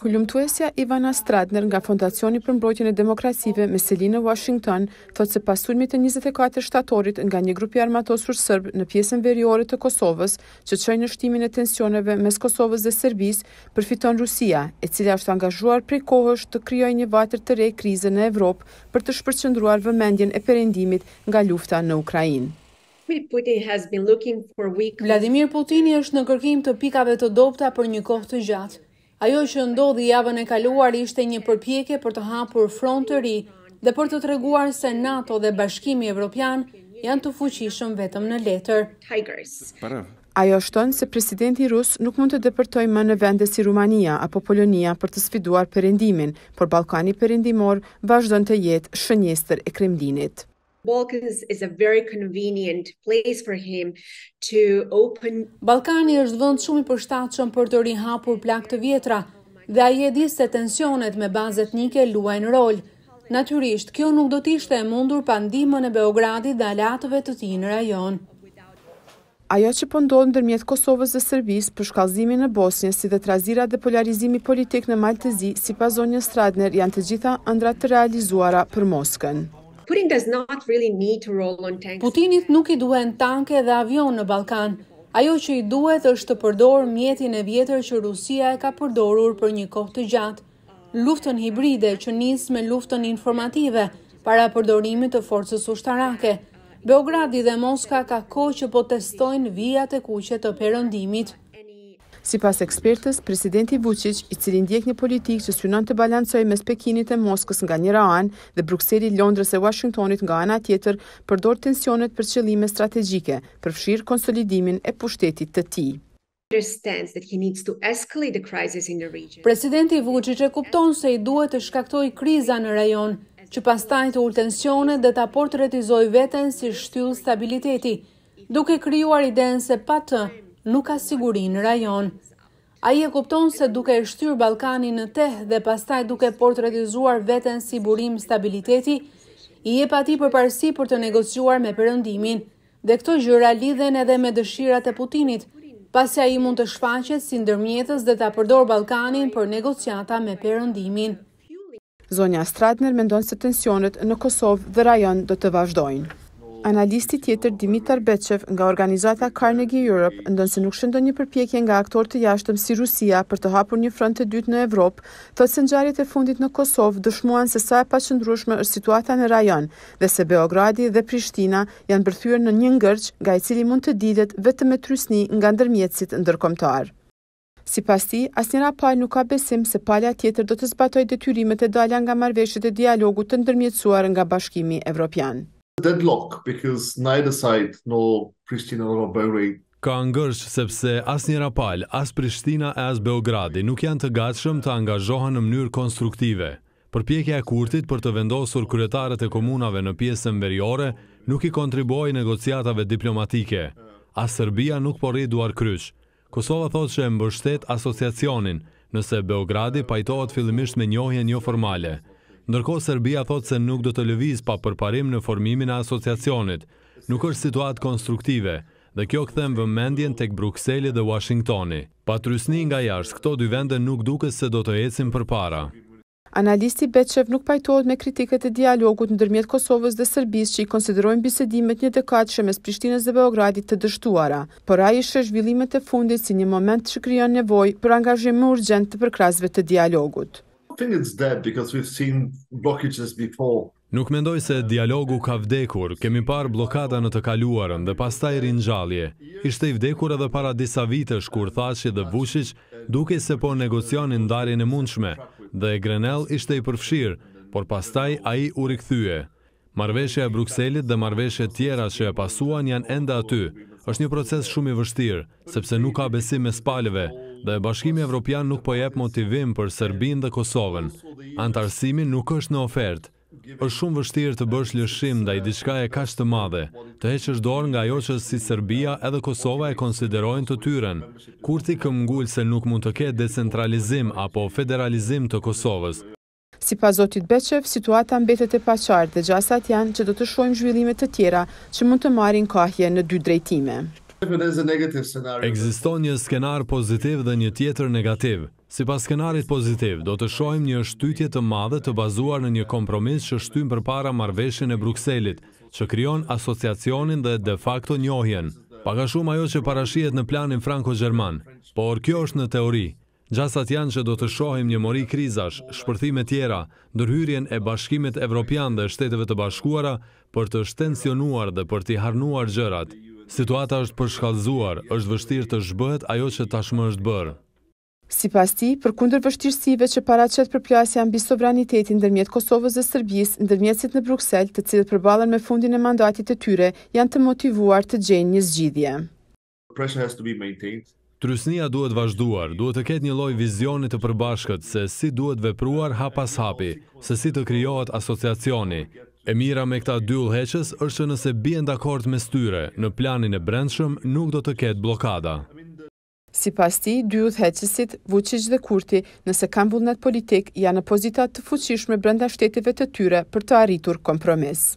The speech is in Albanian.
Kulumtuesja Ivana Stradner nga Fondacioni për mbrojtjen e demokracive me Selinë në Washington thotë se pas sulmit të 24 shtatorit nga një grupi armatosur sërb në pjesën veriore të Kosovës, që çojnë në shtimin e tensioneve mes Kosovës dhe Serbisë, përfiton Rusia, e cila është angazhuar prej kohësh të krijojë një vatër të re krize në Evropë për të shpërqendruar vëmendjen e perëndimit nga lufta në Ukrainë. Vladimir Putini është në kërkim të pikave të dopta për një kohë të gjatë. Ajo që ndodhi javën e kaluar ishte një përpjekje për të hapur front të ri dhe për të treguar se NATO dhe Bashkimi Evropian janë të fuqishëm vetëm në letër. Ajo shtonë se presidenti rus nuk mund të dëpërtoj më në vende si Rumania apo Polonia për të sfiduar përendimin, por Balkani përendimor vazhdojnë të jetë shënjestër e kremlinit. Balkans is a very convenient place for him to open Balkani është vend shumë i përshtatshëm për të rihapur plak të vjetra dhe ai e di se tensionet me bazë etnike luajnë rol. Natyrisht, kjo nuk do të ishte e mundur pa ndihmën e Beogradit dhe aleatëve të tij në rajon. Ajo që po ndodh ndërmjet Kosovës dhe Serbisë për shkallëzimin e Bosnjës si dhe trazira dhe polarizimi politik në Maltezi sipas zonjës Stradner janë të gjitha ëndra të realizuara për Moskën. Putin does not really need to roll on tanks. Putinit nuk i duhen tanke dhe avion në Ballkan. Ajo që i duhet është të përdorë mjetin e vjetër që Rusia e ka përdorur për një kohë të gjatë, luftën hibride që nis me luftën informative para përdorimit të forcës ushtarake. Beogradi dhe Moska ka kohë që po testojnë vijat e kuqe të perëndimit. Si pas ekspertës, presidenti Vucic, i cilin djek një politikë që synon të balancoj mes Pekinit e Moskës nga njëra anë dhe Bruxelli, Londres e Washingtonit nga anë atjetër, përdor tensionet për qëllime strategike, përfshirë konsolidimin e pushtetit të ti. Presidenti Vucic e kupton se i duhet të shkaktoj kriza në rajon, që pas të të tensionet dhe të aportretizoj veten si shtyllë stabiliteti, duke krijuar idenë se pa të nuk ka siguri në rajon. A i e kupton se duke e shtyr Balkani në teh dhe pastaj duke portretizuar veten si burim stabiliteti, i e pati për parësi për të negociuar me përëndimin, dhe këto gjyra lidhen edhe me dëshirat e Putinit, pasi i mund të shfaqet si ndërmjetës dhe të përdor Balkanin për negociata me përëndimin. Zonja Stratner mendon se tensionet në Kosovë dhe rajon do të vazhdojnë analisti tjetër Dimitar Beqev nga organizata Carnegie Europe, se nuk shëndon një përpjekje nga aktor të jashtëm si Rusia për të hapur një front të dytë në Evropë, thotë se nxarjet e fundit në Kosovë dëshmuan se sa e pa është situata në rajon dhe se Beogradi dhe Prishtina janë bërthyrë në një ngërç nga i cili mund të didet vetë me trysni nga ndërmjetësit ndërkomtar. Si pas ti, as njëra palë nuk ka besim se palja tjetër do të zbatoj detyrimet e dalja nga marveshët e dialogu të ndërmjetësuar nga bashkimi evropian deadlock because neither side nor Pristina nor Belgrade ka ngërsh sepse as një rapal, as Prishtina e as Beogradi nuk janë të gatshëm të angazhohen në mënyrë konstruktive. Përpjekja e kurtit për të vendosur kryetarët e komunave në pjesën veriore nuk i kontribuoj negociatave diplomatike. As Serbia nuk porri duar krysh. Kosova thot që e mbështet asociacionin nëse Beogradi pajtohet fillimisht me njohje një formale. Ndërko, Serbia thot se nuk do të lëviz pa përparim në formimin e asociacionit. Nuk është situatë konstruktive, dhe kjo këthem vëmendjen tek Brukseli dhe Washingtoni. Pa trysni nga jashtë, këto dy vende nuk duke se do të ecim për para. Analisti Beqev nuk pajtohet me kritikët e dialogut në dërmjet Kosovës dhe Sërbis që i konsiderojnë bisedimet një dekat që mes Prishtines dhe Beogradit të dështuara, për a ishe zhvillimet e fundit si një moment që kryon nevoj për angazhje më urgent të përkrasve të dialogut think it's dead because we've seen blockages before. Nuk mendoj se dialogu ka vdekur, kemi par blokada në të kaluarën dhe pastaj rinjallje. Ishte i vdekur edhe para disa vitesh kur Thashi dhe Vushic duke se po negocionin darin e mundshme dhe Grenell ishte i përfshirë, por pastaj a i u rikthyje. Marveshje e Bruxellit dhe marveshje tjera që e pasuan janë enda aty. është një proces shumë i vështirë, sepse nuk ka besim e spaleve, dhe Bashkimi Evropian nuk po jep motivim për Serbin dhe Kosovën. Antarësimi nuk është në ofertë. është shumë vështirë të bësh lëshim dhe i diçka e kash të madhe, të heqësh dorë nga jo që si Serbia edhe Kosova e konsiderojnë të tyren, kur ti këm ngullë se nuk mund të ke decentralizim apo federalizim të Kosovës. Si pa Zotit Beqev, situata mbetet e pacartë dhe gjasat janë që do të shojmë zhvillimet të tjera që mund të marin kahje në dy drejtime. Ekziston një skenar pozitiv dhe një tjetër negativ. Si pas skenarit pozitiv, do të shojmë një shtytje të madhe të bazuar në një kompromis që shtym për para marveshin e Bruxellit, që kryon asociacionin dhe de facto njohjen. Paka shumë ajo që parashiet në planin Franco-Gjerman, por kjo është në teori. Gjasat janë që do të shohim një mori krizash, shpërthime tjera, ndërhyrjen e bashkimit evropian dhe shteteve të bashkuara për të shtensionuar dhe për t'i harnuar gjërat. Situata është përshkallzuar, është vështirë të zhbëhet ajo që tashmë është bërë. Si pas ti, për kundër vështirësive që para qëtë për plasë bi sovranitetin në Kosovës dhe Sërbis, në dërmjetësit në Bruxelles, të cilët përbalen me fundin e mandatit të tyre, janë të motivuar të gjenjë një zgjidhje. Trysnia duhet vazhduar, duhet të ketë një loj vizionit të përbashkët se si duhet vepruar hapas hapi, se si të kryohet asociacioni, E mira me këta dy ullheqës është nëse bjen dakord me styre, në planin e brendshëm nuk do të ketë blokada. Si pas ti, dy ullheqësit, Vucic dhe Kurti, nëse kam vullnet politik, janë në pozitat të fuqishme brenda shteteve të tyre për të arritur kompromis.